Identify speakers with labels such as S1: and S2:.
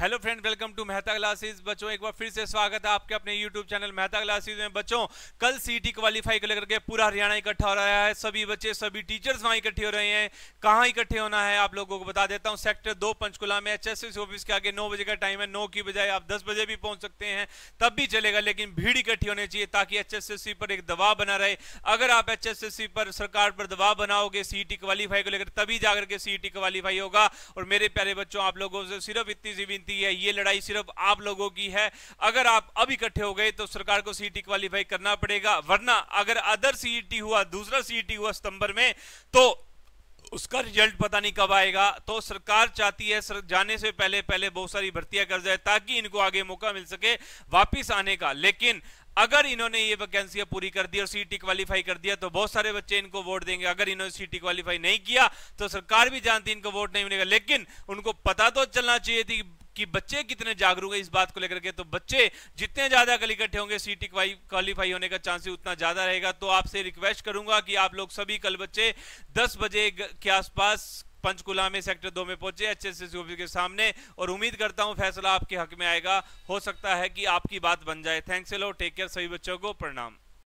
S1: hello friend welcome to Mehta classes बच्चों एक बार फिर से स्वागत है आपके अपने यूट्यूब चैनल मेहता क्लासेस में बच्चों कल सीटी क्वालिफाई को लेकर के पूरा हरियाणा इकट्ठा हो रहा है सभी बच्चे सभी टीचर्स वहां इकट्ठे हो रहे हैं कहाँ इकट्ठे होना है आप लोगों को बता देता हूं सेक्टर दो पंचकुला में एच ऑफिस के आगे नौ बजे का टाइम है नौ की बजाय आप दस बजे भी पहुंच सकते हैं तब भी चलेगा लेकिन भीड़ इकट्ठी होनी चाहिए ताकि एच पर एक दबाव बना रहे अगर आप एच पर सरकार पर दबाव बनाओगे सी क्वालिफाई को लेकर तभी जाकर के सी क्वालिफाई होगा और मेरे प्यारे बच्चों आप लोगों से सिर्फ इतनी जीवन गिनती है ये लड़ाई सिर्फ आप लोगों की है अगर आप अब इकट्ठे हो गए तो सरकार को सीईटी क्वालिफाई करना पड़ेगा वरना अगर अदर सीईटी e हुआ दूसरा सीईटी e हुआ सितंबर में तो उसका रिजल्ट पता नहीं कब आएगा तो सरकार चाहती है सर जाने से पहले पहले बहुत सारी भर्तियां कर जाए ताकि इनको आगे मौका मिल सके वापिस आने का लेकिन अगर इन्होंने ये वैकेंसियां पूरी कर दी और सीटी क्वालिफाई e कर दिया तो बहुत सारे बच्चे इनको वोट देंगे अगर इन्होंने सीटी क्वालिफाई नहीं किया तो सरकार भी जानती इनको वोट नहीं मिलेगा लेकिन उनको पता तो चलना चाहिए थी कि बच्चे कितने जागरूक है इस बात को लेकर के तो बच्चे जितने ज्यादा कल इकट्ठे होंगे सीटी क्वालिफाई होने का चांसेस उतना ज्यादा रहेगा तो आपसे रिक्वेस्ट करूंगा कि आप लोग सभी कल बच्चे दस बजे के आसपास पंचकुला में सेक्टर दो में पहुंचे एच एस के सामने और उम्मीद करता हूं फैसला आपके हक में आएगा हो सकता है कि आपकी बात बन जाए थैंक्स लो टेक केयर सभी बच्चों को प्रणाम